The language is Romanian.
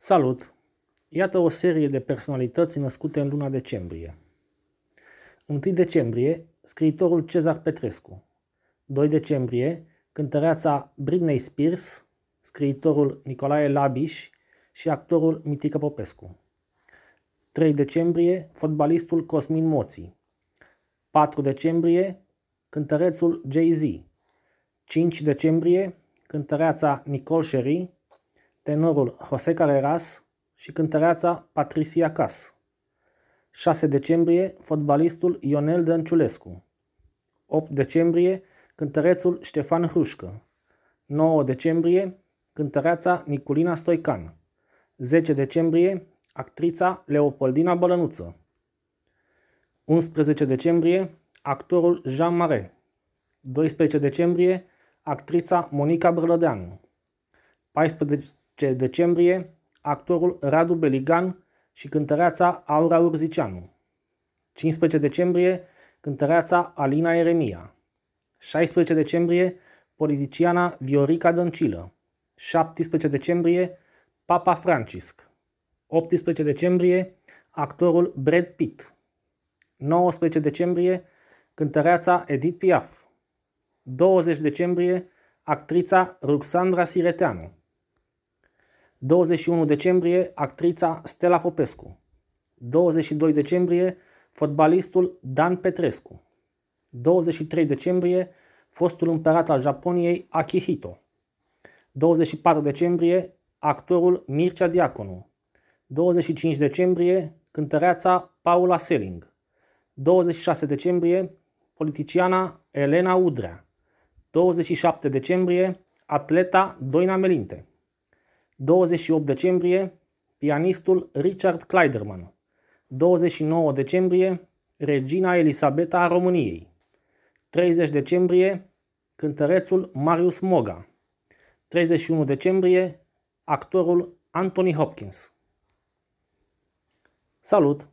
Salut! Iată o serie de personalități născute în luna decembrie. 1 decembrie, scriitorul Cezar Petrescu. 2 decembrie, cântăreața Britney Spears, scriitorul Nicolae Labiș și actorul Mitică Popescu. 3 decembrie, fotbalistul Cosmin Moții. 4 decembrie, cântărețul Jay-Z. 5 decembrie, cântăreața Nicole Sherry tenorul Jose Carreras și cântăreața Patricia Cas. 6 decembrie, fotbalistul Ionel Dănciulescu. 8 decembrie, cântărețul Ștefan Hrușcă. 9 decembrie, cântăreața Niculina Stoican. 10 decembrie, actrița Leopoldina Bălănuță. 11 decembrie, actorul Jean Mare. 12 decembrie, actrița Monica Brălădeanu. 14 decembrie, actorul Radu Beligan și cântăreața Aura Urzicianu. 15 decembrie, cântăreața Alina Eremia. 16 decembrie, politiciana Viorica Dăncilă. 17 decembrie, Papa Francisc. 18 decembrie, actorul Brad Pitt. 19 decembrie, cântăreața Edith Piaf. 20 decembrie, actrița Ruxandra Sireteanu. 21 decembrie, actrița Stella Popescu. 22 decembrie, fotbalistul Dan Petrescu. 23 decembrie, fostul împărat al Japoniei Akihito. 24 decembrie, actorul Mircea Diaconu. 25 decembrie, cântăreața Paula Selling. 26 decembrie, politiciana Elena Udrea. 27 decembrie, atleta Doina Melinte. 28 decembrie, pianistul Richard Kleiderman. 29 decembrie, Regina Elisabeta a României. 30 decembrie, cântărețul Marius Moga. 31 decembrie, actorul Anthony Hopkins. Salut!